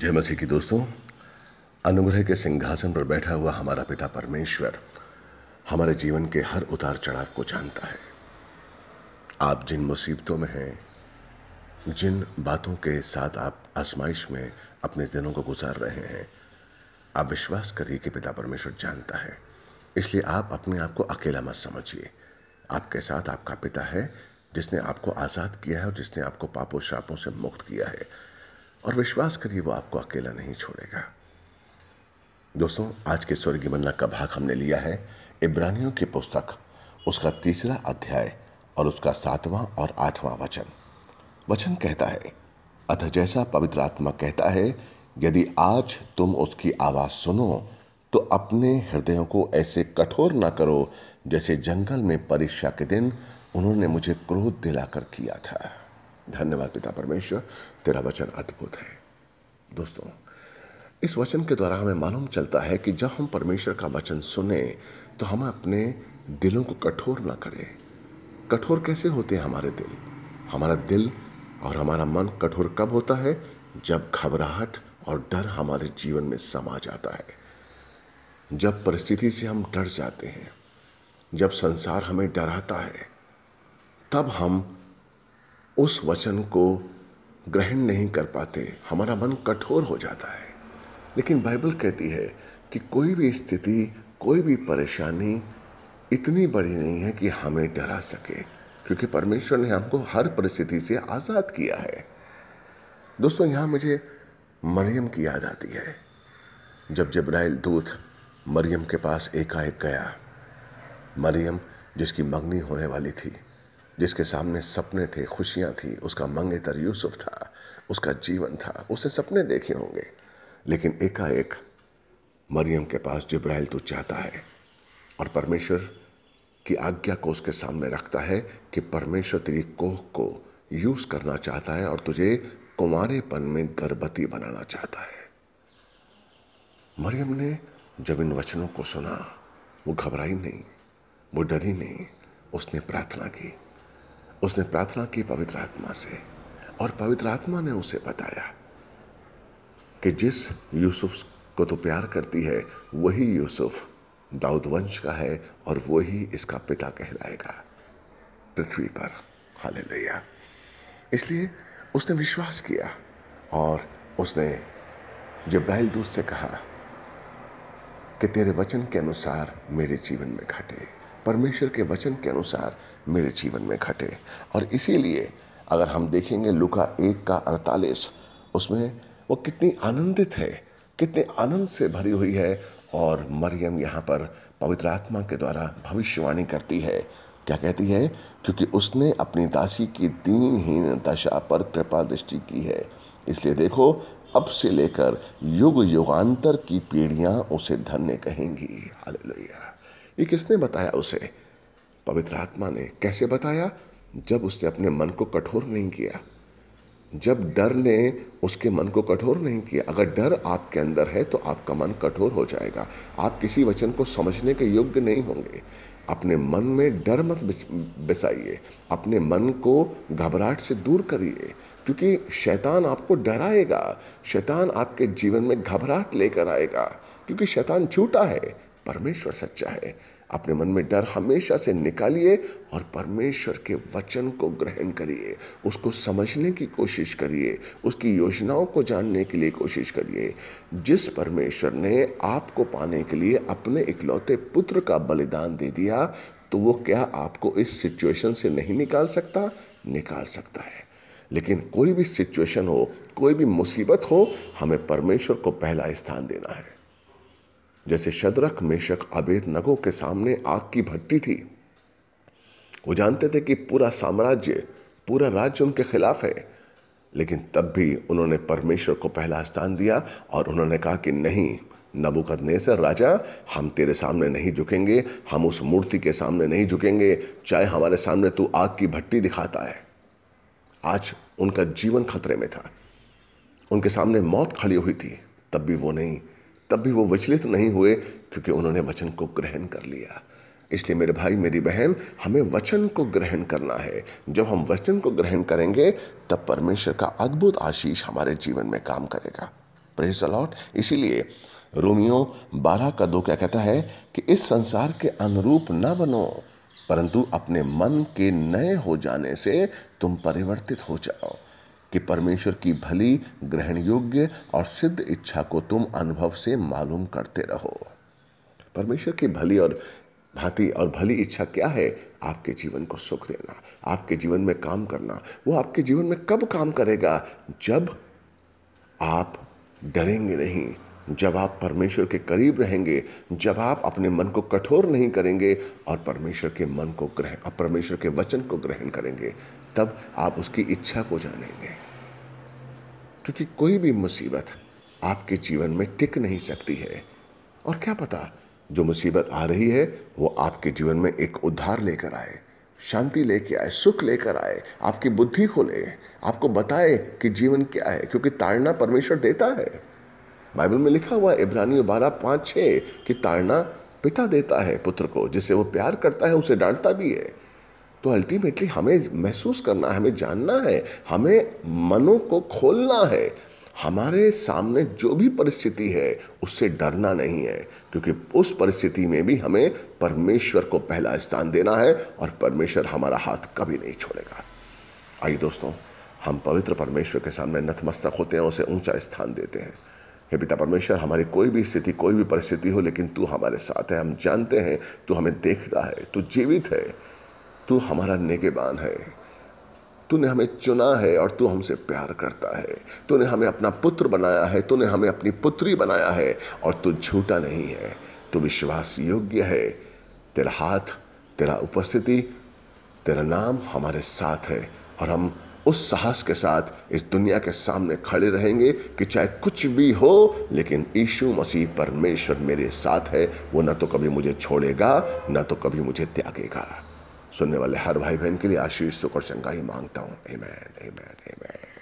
जय मसीह की दोस्तों अनुग्रह के सिंहासन पर बैठा हुआ हमारा पिता परमेश्वर हमारे जीवन के हर उतार चढ़ाव को जानता है आप जिन मुसीबतों में हैं जिन बातों के साथ आप आसमाइश में अपने दिनों को गुजार रहे हैं आप विश्वास करिए कि पिता परमेश्वर जानता है इसलिए आप अपने आप को अकेला मत समझिए आपके साथ आपका पिता है जिसने आपको आज़ाद किया है और जिसने आपको पापों शापों से मुक्त किया है और विश्वास करिए वो आपको अकेला नहीं छोड़ेगा दोस्तों आज के स्वर्गीय मन्ना का भाग हमने लिया है इब्रानियों की पुस्तक उसका तीसरा अध्याय और उसका सातवां और आठवां वचन वचन कहता है अतः जैसा पवित्र आत्मा कहता है यदि आज तुम उसकी आवाज़ सुनो तो अपने हृदयों को ऐसे कठोर ना करो जैसे जंगल में परीक्षा के दिन उन्होंने मुझे क्रोध दिलाकर किया था धन्यवाद पिता परमेश्वर तेरा वचन अद्भुत है दोस्तों इस वचन के द्वारा हमें मालूम चलता है कि जब हम परमेश्वर का वचन सुने तो हम अपने दिलों को कठोर ना करें कठोर कैसे होते हैं हमारे दिल हमारा दिल और हमारा मन कठोर कब होता है जब घबराहट और डर हमारे जीवन में समा जाता है जब परिस्थिति से हम डर जाते हैं जब संसार हमें डराता है तब हम उस वचन को ग्रहण नहीं कर पाते हमारा मन कठोर हो जाता है लेकिन बाइबल कहती है कि कोई भी स्थिति कोई भी परेशानी इतनी बड़ी नहीं है कि हमें डरा सके क्योंकि परमेश्वर ने हमको हर परिस्थिति से आज़ाद किया है दोस्तों यहाँ मुझे मरियम की याद आती है जब जब्राइल दूत मरियम के पास एकाएक गया मरियम जिसकी मंगनी होने वाली थी जिसके सामने सपने थे खुशियाँ थी उसका मंगेतर यूसुफ था उसका जीवन था उसे सपने देखे होंगे लेकिन एकाएक मरियम के पास जिब्राइल तो चाहता है और परमेश्वर की आज्ञा को उसके सामने रखता है कि परमेश्वर तेरी कोह को यूज़ करना चाहता है और तुझे कुंवारेपन में गर्भवती बनाना चाहता है मरियम ने जब इन वचनों को सुना वो घबराई नहीं वो डरी नहीं उसने प्रार्थना की उसने प्रार्थना की पवित्र आत्मा से और पवित्र आत्मा ने उसे बताया कि जिस यूसुफ को तो प्यार करती है वही यूसुफ दाऊद वंश का है और वही इसका पिता कहलाएगा पृथ्वी पर हाल इसलिए उसने विश्वास किया और उसने जब्राइल दूत से कहा कि तेरे वचन के अनुसार मेरे जीवन में घटे परमेश्वर के वचन के अनुसार मेरे जीवन में घटे और इसीलिए अगर हम देखेंगे लुका एक का अड़तालीस उसमें वो कितनी आनंदित है कितने आनंद से भरी हुई है और मरियम यहाँ पर पवित्र आत्मा के द्वारा भविष्यवाणी करती है क्या कहती है क्योंकि उसने अपनी दासी की दीनहीन दशा पर कृपा दृष्टि की है इसलिए देखो अब से लेकर युग युगांतर की पीढ़ियाँ उसे धन्य कहेंगी हालेलुया ये किसने बताया उसे पवित्र आत्मा ने कैसे बताया जब उसने अपने मन को कठोर नहीं किया जब डर ने उसके मन को कठोर नहीं किया अगर डर आपके अंदर है तो आपका मन कठोर हो जाएगा आप किसी वचन को समझने के योग्य नहीं होंगे अपने मन में डर मत बिसाइए अपने मन को घबराहट से दूर करिए क्योंकि शैतान आपको डराएगा शैतान आपके जीवन में घबराहट लेकर आएगा क्योंकि शैतान झूठा है परमेश्वर सच्चा है अपने मन में डर हमेशा से निकालिए और परमेश्वर के वचन को ग्रहण करिए उसको समझने की कोशिश करिए उसकी योजनाओं को जानने के लिए कोशिश करिए जिस परमेश्वर ने आपको पाने के लिए अपने इकलौते पुत्र का बलिदान दे दिया तो वो क्या आपको इस सिचुएशन से नहीं निकाल सकता निकाल सकता है लेकिन कोई भी सिचुएशन हो कोई भी मुसीबत हो हमें परमेश्वर को पहला स्थान देना है जैसे शदरक मेशक आबेद नगो के सामने आग की भट्टी थी वो जानते थे कि पूरा साम्राज्य पूरा राज्य उनके खिलाफ है लेकिन तब भी उन्होंने परमेश्वर को पहला स्थान दिया और उन्होंने कहा कि नहीं नबुकद नेसर राजा हम तेरे सामने नहीं झुकेंगे हम उस मूर्ति के सामने नहीं झुकेंगे चाहे हमारे सामने तू आग की भट्टी दिखाता है आज उनका जीवन खतरे में था उनके सामने मौत खड़ी हुई थी तब भी वो नहीं तब भी वो विचलित तो नहीं हुए क्योंकि उन्होंने वचन को ग्रहण कर लिया इसलिए मेरे भाई मेरी बहन हमें वचन को ग्रहण करना है जब हम वचन को ग्रहण करेंगे तब परमेश्वर का अद्भुत आशीष हमारे जीवन में काम करेगा प्रेस अलॉट इसीलिए रोमियो बारह का दो क्या कहता है कि इस संसार के अनुरूप न बनो परंतु अपने मन के नए हो जाने से तुम परिवर्तित हो जाओ कि परमेश्वर की भली ग्रहण योग्य और सिद्ध इच्छा को तुम अनुभव से मालूम करते रहो परमेश्वर की भली और भांति और भली इच्छा क्या है आपके जीवन को सुख देना आपके जीवन में काम करना वो आपके जीवन में कब काम करेगा जब आप डरेंगे नहीं जब आप परमेश्वर के करीब रहेंगे जब आप अपने मन को कठोर नहीं करेंगे और परमेश्वर के मन को ग्रहण और परमेश्वर के वचन को ग्रहण करेंगे तब आप उसकी इच्छा को जानेंगे क्योंकि कोई भी मुसीबत आपके जीवन में टिक नहीं सकती है और क्या पता जो मुसीबत आ रही है वो आपके जीवन में एक उद्धार लेकर आए शांति लेके आए सुख लेकर आए आपकी बुद्धि खोले आपको बताए कि जीवन क्या है क्योंकि ताड़ना परमेश्वर देता है बाइबल में लिखा हुआ इब्रानी बारह पाँच छः कि ताड़ना पिता देता है पुत्र को जिससे वो प्यार करता है उसे डांटता भी है तो अल्टीमेटली हमें महसूस करना है हमें जानना है हमें मनों को खोलना है हमारे सामने जो भी परिस्थिति है उससे डरना नहीं है क्योंकि उस परिस्थिति में भी हमें परमेश्वर को पहला स्थान देना है और परमेश्वर हमारा हाथ कभी नहीं छोड़ेगा आइए दोस्तों हम पवित्र परमेश्वर के सामने नतमस्तक होते हैं उसे ऊंचा स्थान देते हैं हे पिता परमेश्वर हमारी कोई भी स्थिति कोई भी परिस्थिति हो लेकिन तू हमारे साथ है हम जानते हैं तू हमें देखता है तू जीवित है तू हमारा नेगेबान है तूने हमें चुना है और तू हमसे प्यार करता है तूने हमें अपना पुत्र बनाया है तूने हमें अपनी पुत्री बनाया है और तू झूठा नहीं है तू विश्वास योग्य है तेरा हाथ तेरा उपस्थिति तेरा नाम हमारे साथ है और हम उस साहस के साथ इस दुनिया के सामने खड़े रहेंगे कि चाहे कुछ भी हो लेकिन यीशु मसीह परमेश्वर मेरे साथ है वो ना तो कभी मुझे छोड़ेगा ना तो कभी मुझे त्यागेगा सुनने वाले हर भाई बहन के लिए आशीष सुख और चंगाई ही मांगता हूँ